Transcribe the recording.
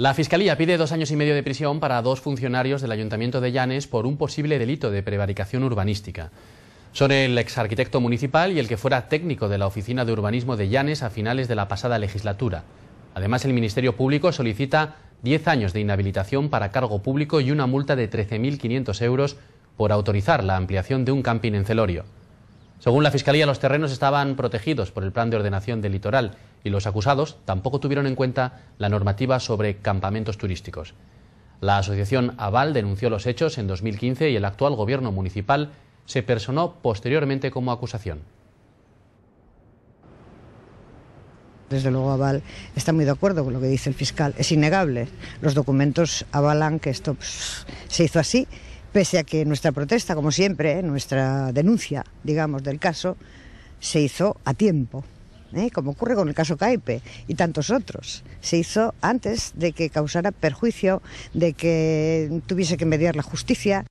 La Fiscalía pide dos años y medio de prisión para dos funcionarios del Ayuntamiento de Llanes por un posible delito de prevaricación urbanística. Son el ex arquitecto municipal y el que fuera técnico de la Oficina de Urbanismo de Llanes a finales de la pasada legislatura. Además, el Ministerio Público solicita diez años de inhabilitación para cargo público y una multa de 13.500 euros por autorizar la ampliación de un camping en Celorio. Según la Fiscalía, los terrenos estaban protegidos por el Plan de Ordenación del Litoral y los acusados tampoco tuvieron en cuenta la normativa sobre campamentos turísticos. La asociación Aval denunció los hechos en 2015 y el actual gobierno municipal se personó posteriormente como acusación. Desde luego Aval está muy de acuerdo con lo que dice el fiscal. Es innegable. Los documentos avalan que esto pues, se hizo así pese a que nuestra protesta, como siempre, ¿eh? nuestra denuncia, digamos, del caso, se hizo a tiempo, ¿eh? como ocurre con el caso Caipe y tantos otros. Se hizo antes de que causara perjuicio, de que tuviese que mediar la justicia.